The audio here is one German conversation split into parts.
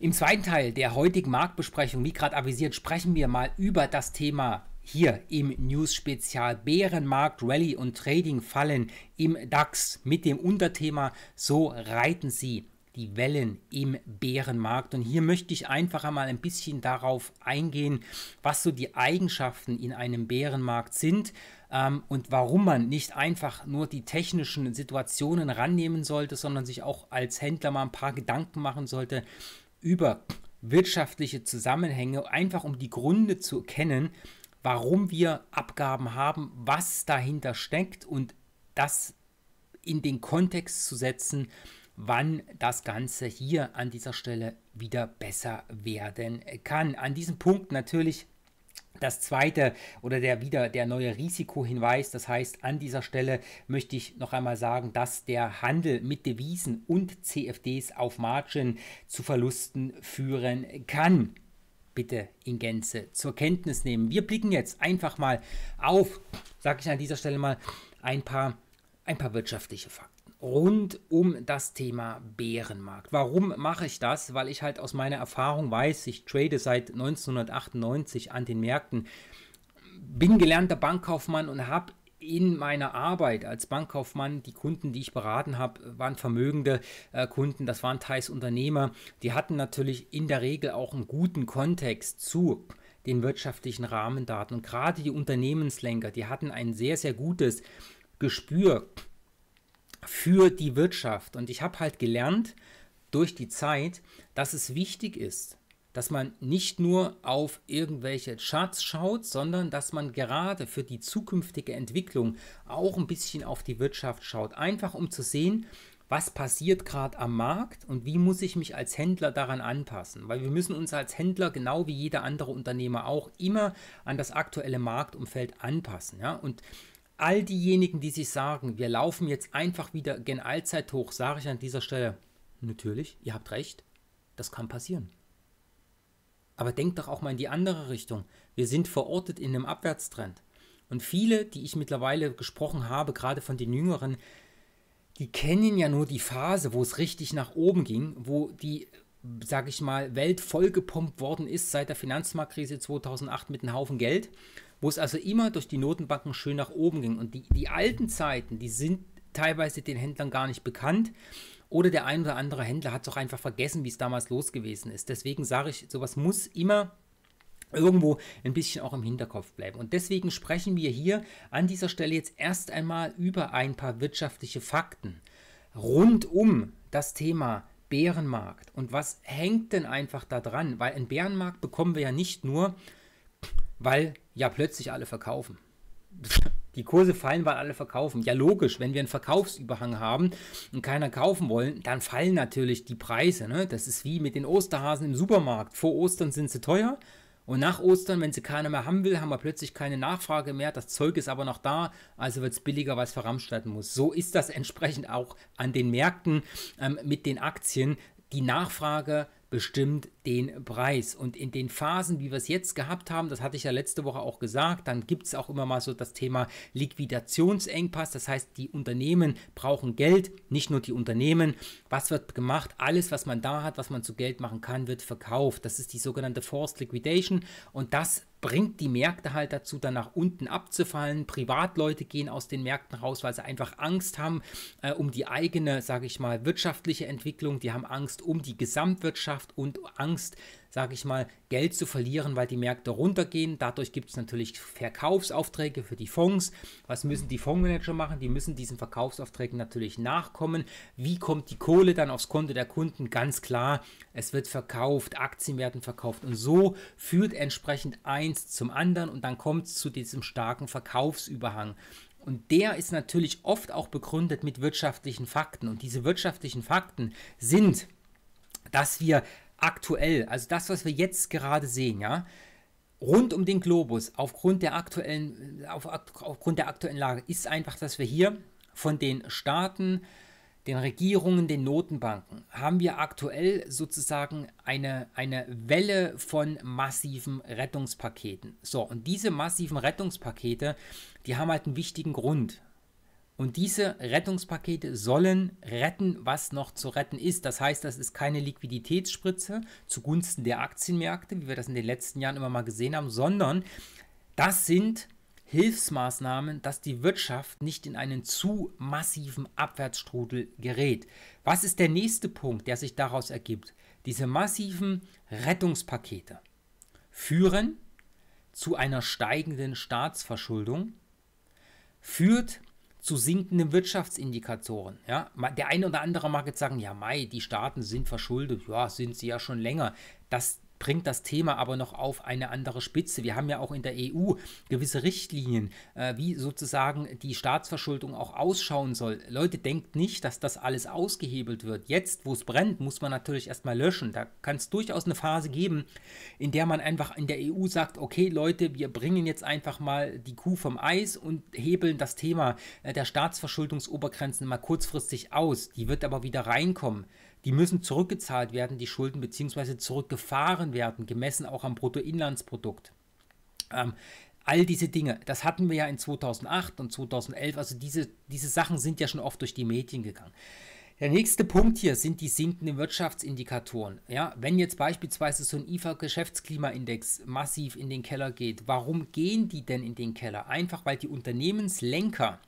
Im zweiten Teil der heutigen Marktbesprechung, wie gerade avisiert, sprechen wir mal über das Thema hier im News-Spezial Bärenmarkt Rally und Trading fallen im DAX mit dem Unterthema So reiten sie die Wellen im Bärenmarkt. Und hier möchte ich einfach einmal ein bisschen darauf eingehen, was so die Eigenschaften in einem Bärenmarkt sind ähm, und warum man nicht einfach nur die technischen Situationen rannehmen sollte, sondern sich auch als Händler mal ein paar Gedanken machen sollte, über wirtschaftliche Zusammenhänge, einfach um die Gründe zu erkennen, warum wir Abgaben haben, was dahinter steckt und das in den Kontext zu setzen, wann das Ganze hier an dieser Stelle wieder besser werden kann. An diesem Punkt natürlich das zweite oder der wieder der neue Risikohinweis, das heißt an dieser Stelle möchte ich noch einmal sagen, dass der Handel mit Devisen und CFDs auf Margin zu Verlusten führen kann. Bitte in Gänze zur Kenntnis nehmen. Wir blicken jetzt einfach mal auf, sage ich an dieser Stelle mal, ein paar, ein paar wirtschaftliche Fakten rund um das Thema Bärenmarkt. Warum mache ich das? Weil ich halt aus meiner Erfahrung weiß, ich trade seit 1998 an den Märkten, bin gelernter Bankkaufmann und habe in meiner Arbeit als Bankkaufmann, die Kunden, die ich beraten habe, waren vermögende äh, Kunden, das waren teils Unternehmer, die hatten natürlich in der Regel auch einen guten Kontext zu den wirtschaftlichen Rahmendaten. Und gerade die Unternehmenslenker, die hatten ein sehr, sehr gutes Gespür für die Wirtschaft. Und ich habe halt gelernt durch die Zeit, dass es wichtig ist, dass man nicht nur auf irgendwelche Charts schaut, sondern dass man gerade für die zukünftige Entwicklung auch ein bisschen auf die Wirtschaft schaut. Einfach um zu sehen, was passiert gerade am Markt und wie muss ich mich als Händler daran anpassen? Weil wir müssen uns als Händler, genau wie jeder andere Unternehmer auch, immer an das aktuelle Marktumfeld anpassen. Ja? Und all diejenigen, die sich sagen, wir laufen jetzt einfach wieder gen Allzeit hoch, sage ich an dieser Stelle, natürlich, ihr habt recht, das kann passieren. Aber denkt doch auch mal in die andere Richtung. Wir sind verortet in einem Abwärtstrend. Und viele, die ich mittlerweile gesprochen habe, gerade von den Jüngeren, die kennen ja nur die Phase, wo es richtig nach oben ging, wo die, sag ich mal, Welt vollgepumpt worden ist seit der Finanzmarktkrise 2008 mit einem Haufen Geld wo es also immer durch die Notenbanken schön nach oben ging. Und die, die alten Zeiten, die sind teilweise den Händlern gar nicht bekannt. Oder der ein oder andere Händler hat es auch einfach vergessen, wie es damals los gewesen ist. Deswegen sage ich, sowas muss immer irgendwo ein bisschen auch im Hinterkopf bleiben. Und deswegen sprechen wir hier an dieser Stelle jetzt erst einmal über ein paar wirtschaftliche Fakten rund um das Thema Bärenmarkt. Und was hängt denn einfach da dran? Weil einen Bärenmarkt bekommen wir ja nicht nur, weil ja plötzlich alle verkaufen. Die Kurse fallen, weil alle verkaufen. Ja, logisch, wenn wir einen Verkaufsüberhang haben und keiner kaufen wollen, dann fallen natürlich die Preise. Ne? Das ist wie mit den Osterhasen im Supermarkt. Vor Ostern sind sie teuer und nach Ostern, wenn sie keiner mehr haben will, haben wir plötzlich keine Nachfrage mehr. Das Zeug ist aber noch da, also wird es billiger, weil es werden muss. So ist das entsprechend auch an den Märkten ähm, mit den Aktien. Die Nachfrage bestimmt den Preis. Und in den Phasen, wie wir es jetzt gehabt haben, das hatte ich ja letzte Woche auch gesagt, dann gibt es auch immer mal so das Thema Liquidationsengpass. Das heißt, die Unternehmen brauchen Geld, nicht nur die Unternehmen. Was wird gemacht? Alles, was man da hat, was man zu Geld machen kann, wird verkauft. Das ist die sogenannte Forced Liquidation. Und das bringt die Märkte halt dazu, dann nach unten abzufallen. Privatleute gehen aus den Märkten raus, weil sie einfach Angst haben äh, um die eigene, sage ich mal, wirtschaftliche Entwicklung. Die haben Angst um die Gesamtwirtschaft und Angst sage ich mal, Geld zu verlieren, weil die Märkte runtergehen. Dadurch gibt es natürlich Verkaufsaufträge für die Fonds. Was müssen die Fondsmanager machen? Die müssen diesen Verkaufsaufträgen natürlich nachkommen. Wie kommt die Kohle dann aufs Konto der Kunden? Ganz klar, es wird verkauft, Aktien werden verkauft und so führt entsprechend eins zum anderen und dann kommt es zu diesem starken Verkaufsüberhang. Und der ist natürlich oft auch begründet mit wirtschaftlichen Fakten. Und diese wirtschaftlichen Fakten sind, dass wir aktuell, also das, was wir jetzt gerade sehen, ja, rund um den Globus, aufgrund der aktuellen, auf, aufgrund der aktuellen Lage, ist einfach, dass wir hier von den Staaten, den Regierungen, den Notenbanken haben wir aktuell sozusagen eine, eine Welle von massiven Rettungspaketen. So, und diese massiven Rettungspakete, die haben halt einen wichtigen Grund. Und diese Rettungspakete sollen retten, was noch zu retten ist. Das heißt, das ist keine Liquiditätsspritze zugunsten der Aktienmärkte, wie wir das in den letzten Jahren immer mal gesehen haben, sondern das sind Hilfsmaßnahmen, dass die Wirtschaft nicht in einen zu massiven Abwärtsstrudel gerät. Was ist der nächste Punkt, der sich daraus ergibt? Diese massiven Rettungspakete führen zu einer steigenden Staatsverschuldung, führt zu sinkenden Wirtschaftsindikatoren. Ja? Der eine oder andere mag jetzt sagen, ja, Mai, die Staaten sind verschuldet, ja, sind sie ja schon länger. Das bringt das Thema aber noch auf eine andere Spitze. Wir haben ja auch in der EU gewisse Richtlinien, äh, wie sozusagen die Staatsverschuldung auch ausschauen soll. Leute, denkt nicht, dass das alles ausgehebelt wird. Jetzt, wo es brennt, muss man natürlich erstmal löschen. Da kann es durchaus eine Phase geben, in der man einfach in der EU sagt, okay Leute, wir bringen jetzt einfach mal die Kuh vom Eis und hebeln das Thema äh, der Staatsverschuldungsobergrenzen mal kurzfristig aus. Die wird aber wieder reinkommen. Die müssen zurückgezahlt werden, die Schulden, beziehungsweise zurückgefahren werden, gemessen auch am Bruttoinlandsprodukt. Ähm, all diese Dinge, das hatten wir ja in 2008 und 2011, also diese, diese Sachen sind ja schon oft durch die Medien gegangen. Der nächste Punkt hier sind die sinkenden Wirtschaftsindikatoren. Ja, wenn jetzt beispielsweise so ein IFA-Geschäftsklimaindex massiv in den Keller geht, warum gehen die denn in den Keller? Einfach weil die Unternehmenslenker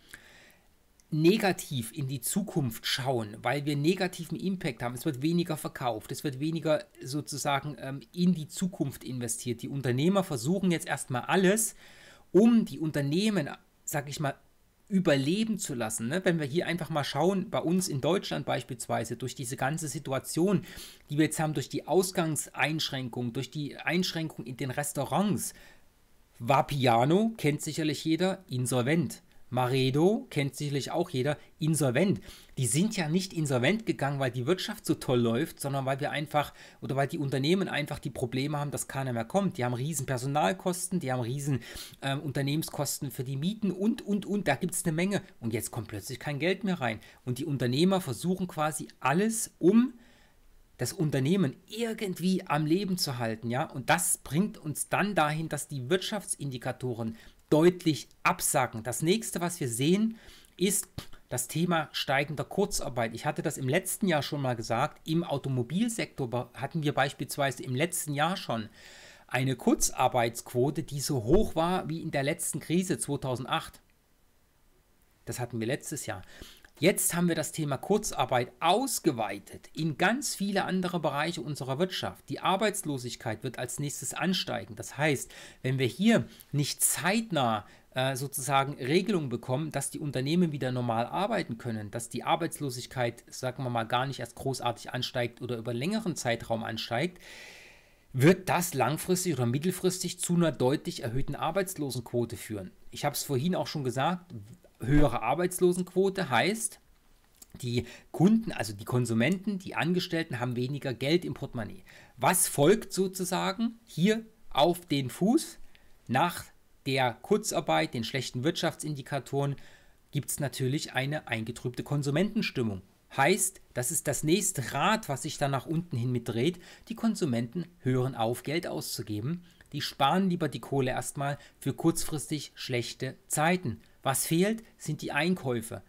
negativ in die Zukunft schauen, weil wir negativen Impact haben. Es wird weniger verkauft, es wird weniger sozusagen ähm, in die Zukunft investiert. Die Unternehmer versuchen jetzt erstmal alles, um die Unternehmen, sag ich mal, überleben zu lassen. Ne? Wenn wir hier einfach mal schauen, bei uns in Deutschland beispielsweise, durch diese ganze Situation, die wir jetzt haben, durch die Ausgangseinschränkung, durch die Einschränkung in den Restaurants, war Piano, kennt sicherlich jeder, insolvent. Maredo kennt sicherlich auch jeder, insolvent. Die sind ja nicht insolvent gegangen, weil die Wirtschaft so toll läuft, sondern weil wir einfach oder weil die Unternehmen einfach die Probleme haben, dass keiner mehr kommt. Die haben riesen Personalkosten, die haben riesen ähm, Unternehmenskosten für die Mieten und, und, und. Da gibt es eine Menge. Und jetzt kommt plötzlich kein Geld mehr rein. Und die Unternehmer versuchen quasi alles, um das Unternehmen irgendwie am Leben zu halten, ja? Und das bringt uns dann dahin, dass die Wirtschaftsindikatoren deutlich absacken. Das nächste, was wir sehen, ist das Thema steigender Kurzarbeit. Ich hatte das im letzten Jahr schon mal gesagt. Im Automobilsektor hatten wir beispielsweise im letzten Jahr schon eine Kurzarbeitsquote, die so hoch war wie in der letzten Krise 2008. Das hatten wir letztes Jahr. Jetzt haben wir das Thema Kurzarbeit ausgeweitet in ganz viele andere Bereiche unserer Wirtschaft. Die Arbeitslosigkeit wird als nächstes ansteigen. Das heißt, wenn wir hier nicht zeitnah äh, sozusagen Regelungen bekommen, dass die Unternehmen wieder normal arbeiten können, dass die Arbeitslosigkeit, sagen wir mal, gar nicht erst großartig ansteigt oder über längeren Zeitraum ansteigt, wird das langfristig oder mittelfristig zu einer deutlich erhöhten Arbeitslosenquote führen. Ich habe es vorhin auch schon gesagt, höhere Arbeitslosenquote heißt, die Kunden, also die Konsumenten, die Angestellten haben weniger Geld im Portemonnaie. Was folgt sozusagen hier auf den Fuß? Nach der Kurzarbeit, den schlechten Wirtschaftsindikatoren gibt es natürlich eine eingetrübte Konsumentenstimmung. Heißt, das ist das nächste Rad, was sich da nach unten hin mitdreht. Die Konsumenten hören auf, Geld auszugeben. Die sparen lieber die Kohle erstmal für kurzfristig schlechte Zeiten. Was fehlt, sind die Einkäufe.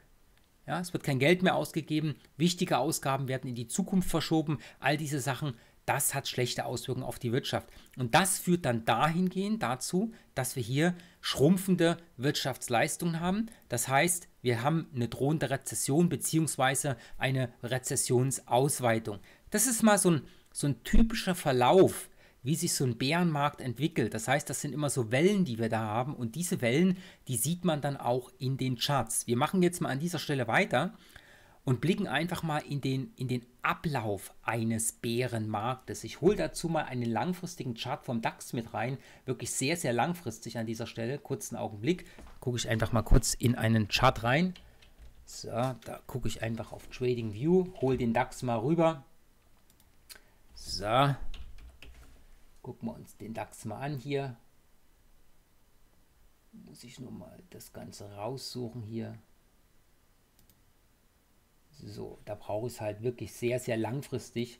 Ja, es wird kein Geld mehr ausgegeben, wichtige Ausgaben werden in die Zukunft verschoben, all diese Sachen, das hat schlechte Auswirkungen auf die Wirtschaft. Und das führt dann dahingehend dazu, dass wir hier schrumpfende Wirtschaftsleistungen haben. Das heißt, wir haben eine drohende Rezession bzw. eine Rezessionsausweitung. Das ist mal so ein, so ein typischer Verlauf, wie sich so ein Bärenmarkt entwickelt. Das heißt, das sind immer so Wellen, die wir da haben. Und diese Wellen, die sieht man dann auch in den Charts. Wir machen jetzt mal an dieser Stelle weiter und blicken einfach mal in den, in den Ablauf eines Bärenmarktes. Ich hole dazu mal einen langfristigen Chart vom DAX mit rein. Wirklich sehr, sehr langfristig an dieser Stelle. Kurzen Augenblick. Gucke ich einfach mal kurz in einen Chart rein. So, da gucke ich einfach auf Trading View, hole den DAX mal rüber. So, Gucken wir uns den DAX mal an hier. Muss ich nur mal das Ganze raussuchen hier. So, da brauche ich es halt wirklich sehr, sehr langfristig.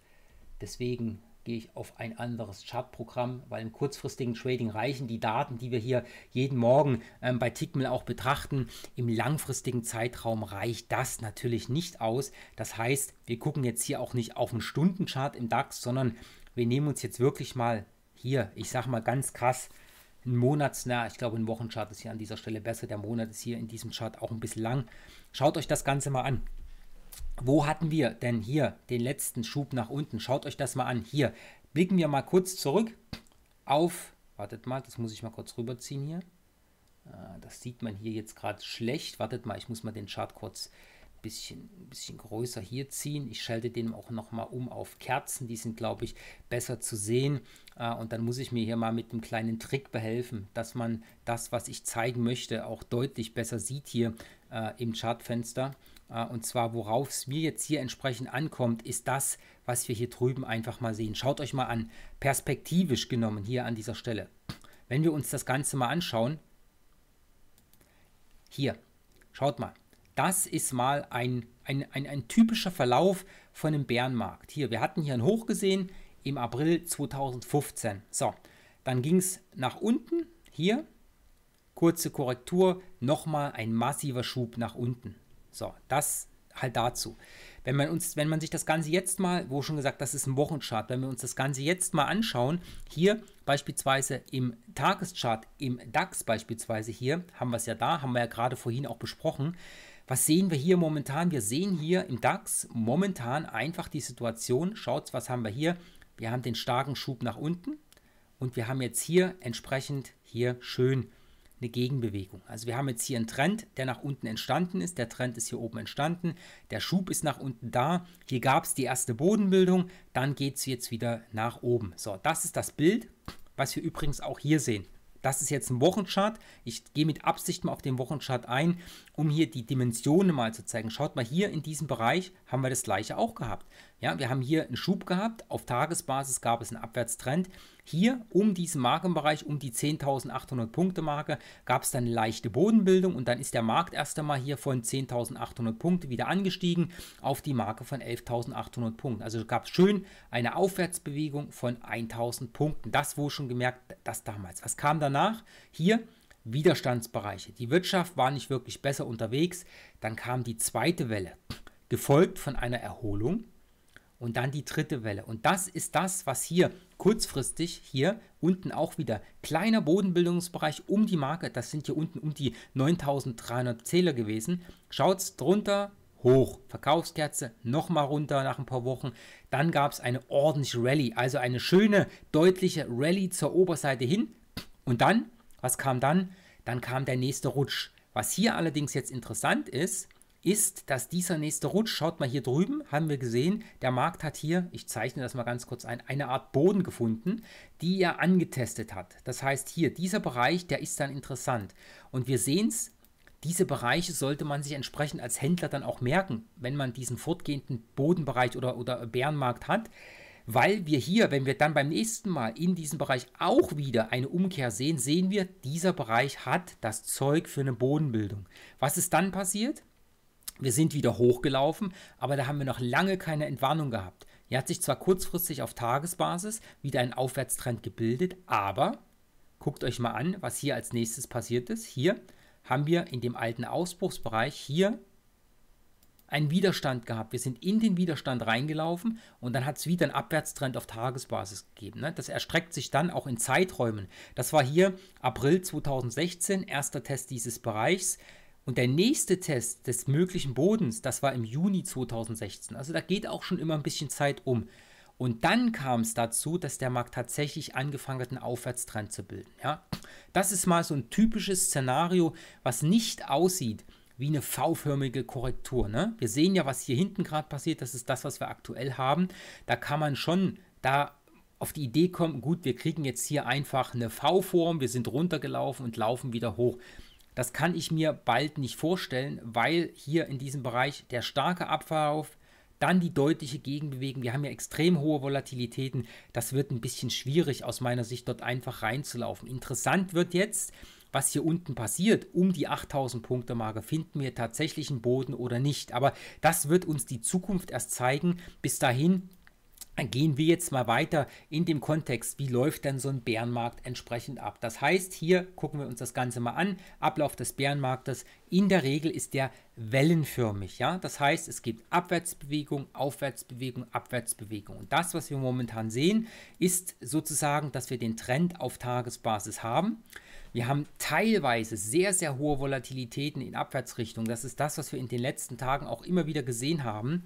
Deswegen gehe ich auf ein anderes Chartprogramm, weil im kurzfristigen Trading reichen die Daten, die wir hier jeden Morgen ähm, bei Tickmill auch betrachten. Im langfristigen Zeitraum reicht das natürlich nicht aus. Das heißt, wir gucken jetzt hier auch nicht auf einen Stundenchart im DAX, sondern wir nehmen uns jetzt wirklich mal hier, ich sag mal ganz krass, ein Monatsnah, ich glaube, ein Wochenchart ist hier an dieser Stelle besser. Der Monat ist hier in diesem Chart auch ein bisschen lang. Schaut euch das Ganze mal an. Wo hatten wir denn hier den letzten Schub nach unten? Schaut euch das mal an. Hier blicken wir mal kurz zurück auf, wartet mal, das muss ich mal kurz rüberziehen hier. Ah, das sieht man hier jetzt gerade schlecht. Wartet mal, ich muss mal den Chart kurz bisschen, bisschen größer hier ziehen. Ich schalte den auch nochmal um auf Kerzen. Die sind, glaube ich, besser zu sehen. Äh, und dann muss ich mir hier mal mit einem kleinen Trick behelfen, dass man das, was ich zeigen möchte, auch deutlich besser sieht hier äh, im Chartfenster. Äh, und zwar, worauf es mir jetzt hier entsprechend ankommt, ist das, was wir hier drüben einfach mal sehen. Schaut euch mal an, perspektivisch genommen hier an dieser Stelle. Wenn wir uns das Ganze mal anschauen, hier, schaut mal, das ist mal ein, ein, ein, ein typischer Verlauf von einem Bärenmarkt. Hier, wir hatten hier ein Hoch gesehen im April 2015. So, dann ging es nach unten, hier, kurze Korrektur, nochmal ein massiver Schub nach unten. So, das halt dazu. Wenn man, uns, wenn man sich das Ganze jetzt mal, wo schon gesagt, das ist ein Wochenchart, wenn wir uns das Ganze jetzt mal anschauen, hier beispielsweise im Tageschart, im DAX beispielsweise hier, haben wir es ja da, haben wir ja gerade vorhin auch besprochen, was sehen wir hier momentan? Wir sehen hier im DAX momentan einfach die Situation. Schaut, was haben wir hier? Wir haben den starken Schub nach unten und wir haben jetzt hier entsprechend hier schön eine Gegenbewegung. Also wir haben jetzt hier einen Trend, der nach unten entstanden ist. Der Trend ist hier oben entstanden. Der Schub ist nach unten da. Hier gab es die erste Bodenbildung. Dann geht es jetzt wieder nach oben. So, das ist das Bild, was wir übrigens auch hier sehen. Das ist jetzt ein Wochenchart. Ich gehe mit Absicht mal auf den Wochenchart ein, um hier die Dimensionen mal zu zeigen. Schaut mal, hier in diesem Bereich haben wir das gleiche auch gehabt. Ja, wir haben hier einen Schub gehabt, auf Tagesbasis gab es einen Abwärtstrend. Hier um diesen Markenbereich, um die 10.800 Punkte Marke, gab es dann eine leichte Bodenbildung und dann ist der Markt erst einmal hier von 10.800 Punkte wieder angestiegen auf die Marke von 11.800 Punkten. Also gab es schön eine Aufwärtsbewegung von 1.000 Punkten. Das wurde schon gemerkt, das damals. Was kam danach? Hier Widerstandsbereiche. Die Wirtschaft war nicht wirklich besser unterwegs. Dann kam die zweite Welle, gefolgt von einer Erholung und dann die dritte Welle. Und das ist das, was hier kurzfristig hier unten auch wieder kleiner Bodenbildungsbereich um die Marke, das sind hier unten um die 9300 Zähler gewesen. Schaut's drunter, hoch. Verkaufskerze nochmal runter nach ein paar Wochen. Dann gab es eine ordentliche Rallye, also eine schöne, deutliche Rallye zur Oberseite hin. Und dann was kam dann? Dann kam der nächste Rutsch. Was hier allerdings jetzt interessant ist, ist, dass dieser nächste Rutsch, schaut mal hier drüben, haben wir gesehen, der Markt hat hier, ich zeichne das mal ganz kurz ein, eine Art Boden gefunden, die er angetestet hat. Das heißt hier, dieser Bereich, der ist dann interessant. Und wir sehen es, diese Bereiche sollte man sich entsprechend als Händler dann auch merken, wenn man diesen fortgehenden Bodenbereich oder, oder Bärenmarkt hat weil wir hier, wenn wir dann beim nächsten Mal in diesem Bereich auch wieder eine Umkehr sehen, sehen wir, dieser Bereich hat das Zeug für eine Bodenbildung. Was ist dann passiert? Wir sind wieder hochgelaufen, aber da haben wir noch lange keine Entwarnung gehabt. Hier hat sich zwar kurzfristig auf Tagesbasis wieder ein Aufwärtstrend gebildet, aber guckt euch mal an, was hier als nächstes passiert ist. Hier haben wir in dem alten Ausbruchsbereich hier einen Widerstand gehabt. Wir sind in den Widerstand reingelaufen und dann hat es wieder einen Abwärtstrend auf Tagesbasis gegeben. Ne? Das erstreckt sich dann auch in Zeiträumen. Das war hier April 2016, erster Test dieses Bereichs. Und der nächste Test des möglichen Bodens, das war im Juni 2016. Also da geht auch schon immer ein bisschen Zeit um. Und dann kam es dazu, dass der Markt tatsächlich angefangen hat, einen Aufwärtstrend zu bilden. Ja? Das ist mal so ein typisches Szenario, was nicht aussieht, wie eine V-förmige Korrektur. Ne? Wir sehen ja, was hier hinten gerade passiert. Das ist das, was wir aktuell haben. Da kann man schon da auf die Idee kommen, gut, wir kriegen jetzt hier einfach eine V-Form, wir sind runtergelaufen und laufen wieder hoch. Das kann ich mir bald nicht vorstellen, weil hier in diesem Bereich der starke Abverlauf, dann die deutliche Gegenbewegung. Wir haben ja extrem hohe Volatilitäten. Das wird ein bisschen schwierig aus meiner Sicht, dort einfach reinzulaufen. Interessant wird jetzt, was hier unten passiert, um die 8000 Punkte Marke, finden wir tatsächlich einen Boden oder nicht. Aber das wird uns die Zukunft erst zeigen. Bis dahin gehen wir jetzt mal weiter in dem Kontext, wie läuft denn so ein Bärenmarkt entsprechend ab. Das heißt, hier gucken wir uns das Ganze mal an, Ablauf des Bärenmarktes. In der Regel ist der wellenförmig, ja. Das heißt, es gibt Abwärtsbewegung, Aufwärtsbewegung, Abwärtsbewegung. Und das, was wir momentan sehen, ist sozusagen, dass wir den Trend auf Tagesbasis haben. Wir haben teilweise sehr, sehr hohe Volatilitäten in Abwärtsrichtung. Das ist das, was wir in den letzten Tagen auch immer wieder gesehen haben.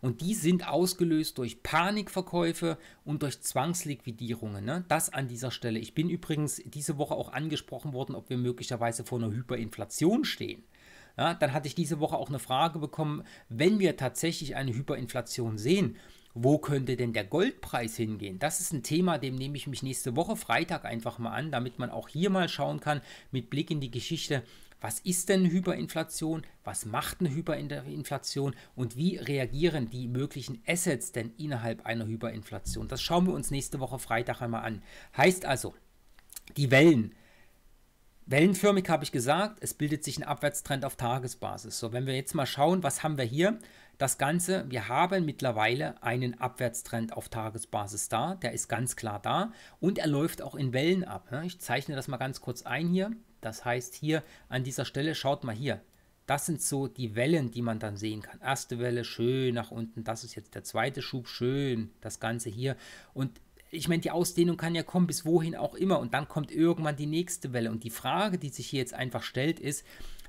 Und die sind ausgelöst durch Panikverkäufe und durch Zwangsliquidierungen. Ne? Das an dieser Stelle. Ich bin übrigens diese Woche auch angesprochen worden, ob wir möglicherweise vor einer Hyperinflation stehen. Ja, dann hatte ich diese Woche auch eine Frage bekommen, wenn wir tatsächlich eine Hyperinflation sehen, wo könnte denn der Goldpreis hingehen? Das ist ein Thema, dem nehme ich mich nächste Woche Freitag einfach mal an, damit man auch hier mal schauen kann mit Blick in die Geschichte, was ist denn Hyperinflation? Was macht eine Hyperinflation? Und wie reagieren die möglichen Assets denn innerhalb einer Hyperinflation? Das schauen wir uns nächste Woche Freitag einmal an. Heißt also, die Wellen. Wellenförmig habe ich gesagt, es bildet sich ein Abwärtstrend auf Tagesbasis. So, wenn wir jetzt mal schauen, was haben wir hier? Das Ganze, wir haben mittlerweile einen Abwärtstrend auf Tagesbasis da, der ist ganz klar da und er läuft auch in Wellen ab. Ich zeichne das mal ganz kurz ein hier. Das heißt hier an dieser Stelle, schaut mal hier, das sind so die Wellen, die man dann sehen kann. Erste Welle schön nach unten, das ist jetzt der zweite Schub, schön das Ganze hier und ich meine, die Ausdehnung kann ja kommen bis wohin auch immer und dann kommt irgendwann die nächste Welle. Und die Frage, die sich hier jetzt einfach stellt, ist,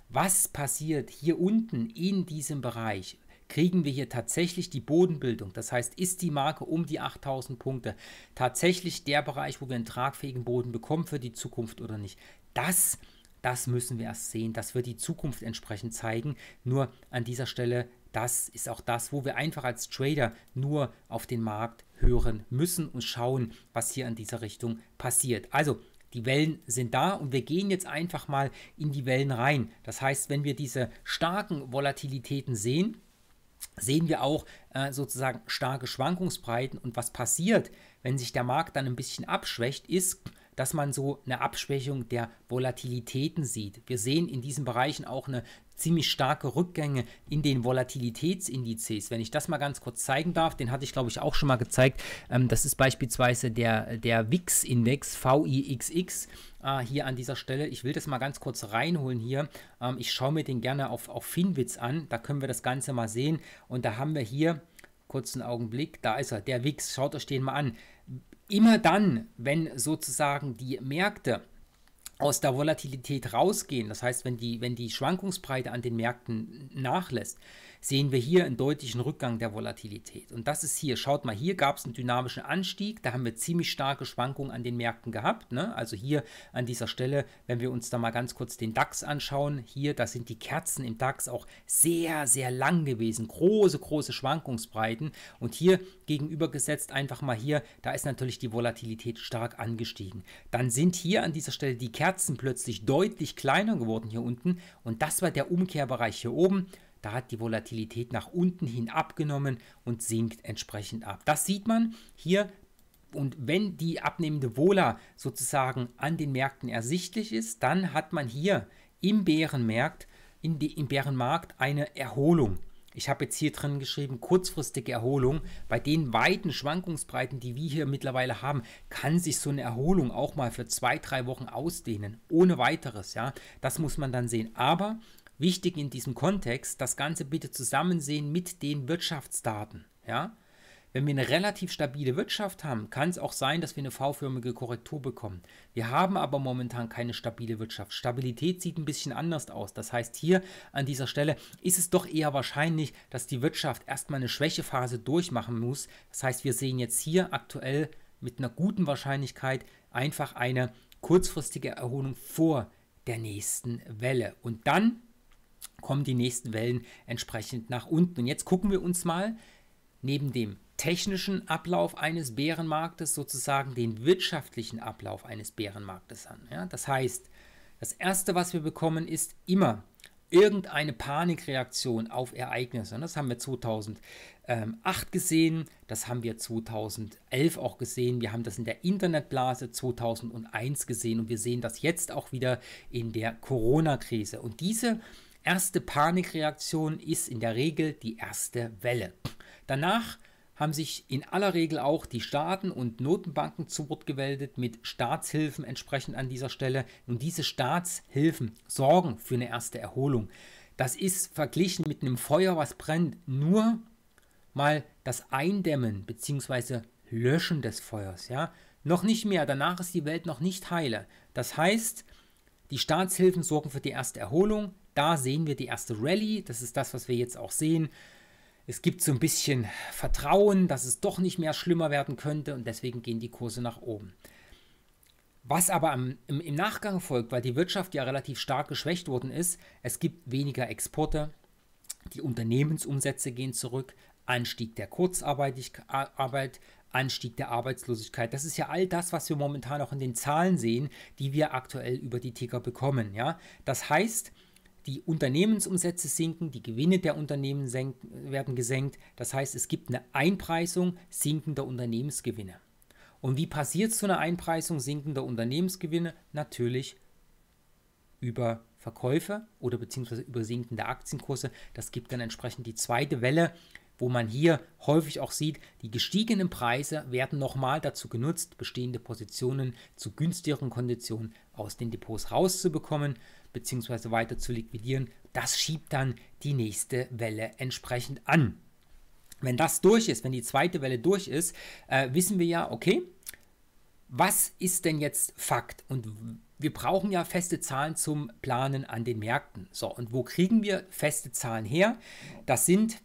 was passiert hier unten in diesem Bereich? kriegen wir hier tatsächlich die Bodenbildung. Das heißt, ist die Marke um die 8000 Punkte tatsächlich der Bereich, wo wir einen tragfähigen Boden bekommen für die Zukunft oder nicht? Das, das müssen wir erst sehen. Das wird die Zukunft entsprechend zeigen. Nur an dieser Stelle, das ist auch das, wo wir einfach als Trader nur auf den Markt hören müssen und schauen, was hier in dieser Richtung passiert. Also die Wellen sind da und wir gehen jetzt einfach mal in die Wellen rein. Das heißt, wenn wir diese starken Volatilitäten sehen, sehen wir auch äh, sozusagen starke Schwankungsbreiten. Und was passiert, wenn sich der Markt dann ein bisschen abschwächt, ist, dass man so eine Abschwächung der Volatilitäten sieht. Wir sehen in diesen Bereichen auch eine ziemlich starke Rückgänge in den Volatilitätsindizes. Wenn ich das mal ganz kurz zeigen darf, den hatte ich glaube ich auch schon mal gezeigt. Ähm, das ist beispielsweise der, der VIX-Index, VIXX, äh, hier an dieser Stelle. Ich will das mal ganz kurz reinholen hier. Ähm, ich schaue mir den gerne auf, auf Finwitz an. Da können wir das Ganze mal sehen. Und da haben wir hier kurzen Augenblick, da ist er, der Wix, schaut euch den mal an immer dann, wenn sozusagen die Märkte aus der Volatilität rausgehen, das heißt, wenn die, wenn die Schwankungsbreite an den Märkten nachlässt, sehen wir hier einen deutlichen Rückgang der Volatilität. Und das ist hier, schaut mal, hier gab es einen dynamischen Anstieg, da haben wir ziemlich starke Schwankungen an den Märkten gehabt. Ne? Also hier an dieser Stelle, wenn wir uns da mal ganz kurz den DAX anschauen, hier, da sind die Kerzen im DAX auch sehr, sehr lang gewesen, große, große Schwankungsbreiten. Und hier gegenübergesetzt einfach mal hier, da ist natürlich die Volatilität stark angestiegen. Dann sind hier an dieser Stelle die Kerzen plötzlich deutlich kleiner geworden hier unten und das war der Umkehrbereich hier oben. Da hat die Volatilität nach unten hin abgenommen und sinkt entsprechend ab. Das sieht man hier. Und wenn die abnehmende Vola sozusagen an den Märkten ersichtlich ist, dann hat man hier im Bärenmarkt, in die, im Bärenmarkt eine Erholung. Ich habe jetzt hier drin geschrieben, kurzfristige Erholung. Bei den weiten Schwankungsbreiten, die wir hier mittlerweile haben, kann sich so eine Erholung auch mal für zwei, drei Wochen ausdehnen. Ohne weiteres, ja. Das muss man dann sehen. Aber Wichtig in diesem Kontext, das Ganze bitte zusammensehen mit den Wirtschaftsdaten. Ja? Wenn wir eine relativ stabile Wirtschaft haben, kann es auch sein, dass wir eine V-förmige Korrektur bekommen. Wir haben aber momentan keine stabile Wirtschaft. Stabilität sieht ein bisschen anders aus. Das heißt, hier an dieser Stelle ist es doch eher wahrscheinlich, dass die Wirtschaft erstmal eine Schwächephase durchmachen muss. Das heißt, wir sehen jetzt hier aktuell mit einer guten Wahrscheinlichkeit einfach eine kurzfristige Erholung vor der nächsten Welle. Und dann kommen die nächsten Wellen entsprechend nach unten. Und jetzt gucken wir uns mal neben dem technischen Ablauf eines Bärenmarktes sozusagen den wirtschaftlichen Ablauf eines Bärenmarktes an. Ja, das heißt, das Erste, was wir bekommen, ist immer irgendeine Panikreaktion auf Ereignisse. Und das haben wir 2008 gesehen, das haben wir 2011 auch gesehen, wir haben das in der Internetblase 2001 gesehen und wir sehen das jetzt auch wieder in der Corona-Krise. Und diese Erste Panikreaktion ist in der Regel die erste Welle. Danach haben sich in aller Regel auch die Staaten und Notenbanken zu Wort gemeldet mit Staatshilfen entsprechend an dieser Stelle. Und diese Staatshilfen sorgen für eine erste Erholung. Das ist verglichen mit einem Feuer, was brennt, nur mal das Eindämmen bzw. Löschen des Feuers. Ja? Noch nicht mehr, danach ist die Welt noch nicht heile. Das heißt, die Staatshilfen sorgen für die erste Erholung, da sehen wir die erste Rallye. Das ist das, was wir jetzt auch sehen. Es gibt so ein bisschen Vertrauen, dass es doch nicht mehr schlimmer werden könnte und deswegen gehen die Kurse nach oben. Was aber im, im Nachgang folgt, weil die Wirtschaft ja relativ stark geschwächt worden ist, es gibt weniger Exporte, die Unternehmensumsätze gehen zurück, Anstieg der Kurzarbeit, Anstieg der Arbeitslosigkeit. Das ist ja all das, was wir momentan auch in den Zahlen sehen, die wir aktuell über die Ticker bekommen. Ja? Das heißt, die Unternehmensumsätze sinken, die Gewinne der Unternehmen senken, werden gesenkt. Das heißt, es gibt eine Einpreisung sinkender Unternehmensgewinne. Und wie passiert zu einer Einpreisung sinkender Unternehmensgewinne? Natürlich über Verkäufe oder beziehungsweise über sinkende Aktienkurse. Das gibt dann entsprechend die zweite Welle, wo man hier häufig auch sieht, die gestiegenen Preise werden nochmal dazu genutzt, bestehende Positionen zu günstigeren Konditionen aus den Depots rauszubekommen bzw. weiter zu liquidieren, das schiebt dann die nächste Welle entsprechend an. Wenn das durch ist, wenn die zweite Welle durch ist, äh, wissen wir ja, okay, was ist denn jetzt Fakt? Und wir brauchen ja feste Zahlen zum Planen an den Märkten. So, und wo kriegen wir feste Zahlen her? Das sind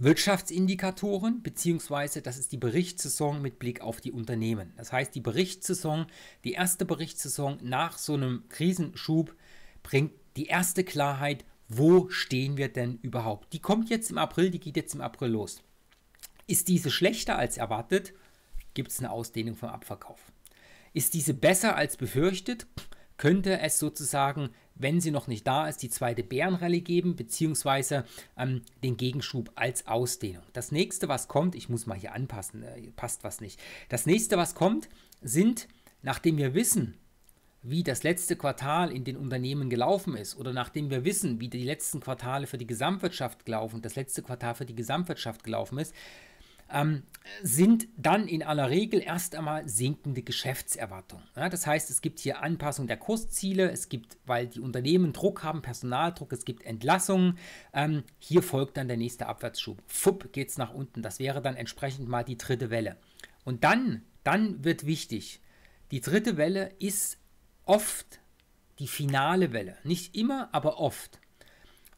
Wirtschaftsindikatoren, beziehungsweise das ist die Berichtssaison mit Blick auf die Unternehmen. Das heißt, die Berichtssaison, die erste Berichtssaison nach so einem Krisenschub bringt die erste Klarheit, wo stehen wir denn überhaupt. Die kommt jetzt im April, die geht jetzt im April los. Ist diese schlechter als erwartet, gibt es eine Ausdehnung vom Abverkauf. Ist diese besser als befürchtet, könnte es sozusagen wenn sie noch nicht da ist, die zweite Bärenrallye geben, beziehungsweise ähm, den Gegenschub als Ausdehnung. Das nächste, was kommt, ich muss mal hier anpassen, äh, passt was nicht. Das nächste, was kommt, sind, nachdem wir wissen, wie das letzte Quartal in den Unternehmen gelaufen ist oder nachdem wir wissen, wie die letzten Quartale für die Gesamtwirtschaft gelaufen, das letzte Quartal für die Gesamtwirtschaft gelaufen ist, ähm, sind dann in aller Regel erst einmal sinkende Geschäftserwartungen. Ja, das heißt, es gibt hier Anpassung der Kursziele, es gibt, weil die Unternehmen Druck haben, Personaldruck, es gibt Entlassungen. Ähm, hier folgt dann der nächste Abwärtsschub. Fupp geht es nach unten. Das wäre dann entsprechend mal die dritte Welle. Und dann, dann wird wichtig, die dritte Welle ist oft die finale Welle. Nicht immer, aber oft.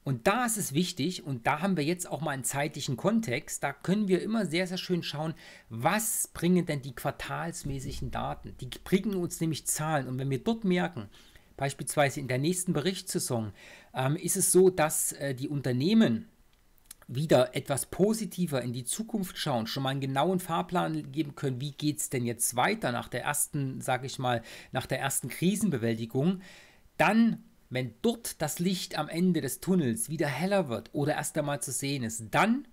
Und da ist es wichtig, und da haben wir jetzt auch mal einen zeitlichen Kontext, da können wir immer sehr, sehr schön schauen, was bringen denn die quartalsmäßigen Daten? Die bringen uns nämlich Zahlen. Und wenn wir dort merken, beispielsweise in der nächsten Berichtssaison, ähm, ist es so, dass äh, die Unternehmen wieder etwas positiver in die Zukunft schauen, schon mal einen genauen Fahrplan geben können, wie geht es denn jetzt weiter nach der ersten, sage ich mal, nach der ersten Krisenbewältigung, dann wenn dort das Licht am Ende des Tunnels wieder heller wird oder erst einmal zu sehen ist, dann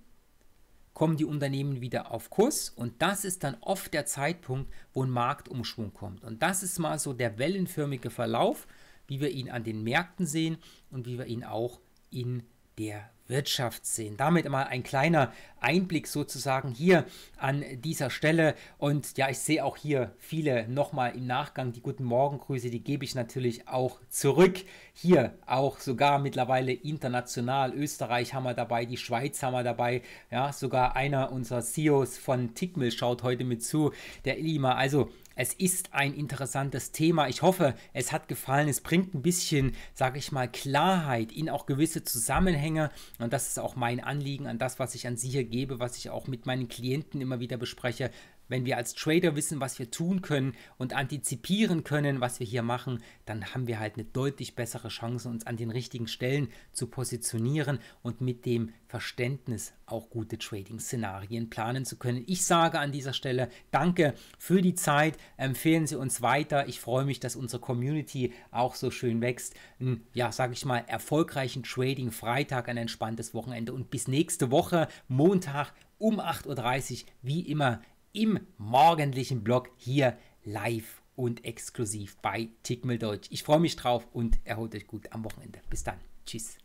kommen die Unternehmen wieder auf Kurs und das ist dann oft der Zeitpunkt, wo ein Marktumschwung kommt. Und das ist mal so der wellenförmige Verlauf, wie wir ihn an den Märkten sehen und wie wir ihn auch in der Wirtschaft sehen. Damit mal ein kleiner Einblick sozusagen hier an dieser Stelle. Und ja, ich sehe auch hier viele nochmal im Nachgang die guten Morgengrüße, die gebe ich natürlich auch zurück. Hier auch sogar mittlerweile international. Österreich haben wir dabei, die Schweiz haben wir dabei. Ja, sogar einer unserer CEOs von Tickmill schaut heute mit zu, der Ilima. Also es ist ein interessantes Thema. Ich hoffe, es hat gefallen. Es bringt ein bisschen, sage ich mal, Klarheit in auch gewisse Zusammenhänge. Und das ist auch mein Anliegen an das, was ich an Sie hier gebe, was ich auch mit meinen Klienten immer wieder bespreche wenn wir als Trader wissen, was wir tun können und antizipieren können, was wir hier machen, dann haben wir halt eine deutlich bessere Chance, uns an den richtigen Stellen zu positionieren und mit dem Verständnis auch gute Trading-Szenarien planen zu können. Ich sage an dieser Stelle danke für die Zeit. Empfehlen Sie uns weiter. Ich freue mich, dass unsere Community auch so schön wächst. Einen, ja, sage ich mal, erfolgreichen Trading-Freitag, ein entspanntes Wochenende und bis nächste Woche, Montag um 8.30 Uhr, wie immer im morgendlichen Blog hier live und exklusiv bei Tickmill Deutsch. Ich freue mich drauf und erholt euch gut am Wochenende. Bis dann. Tschüss.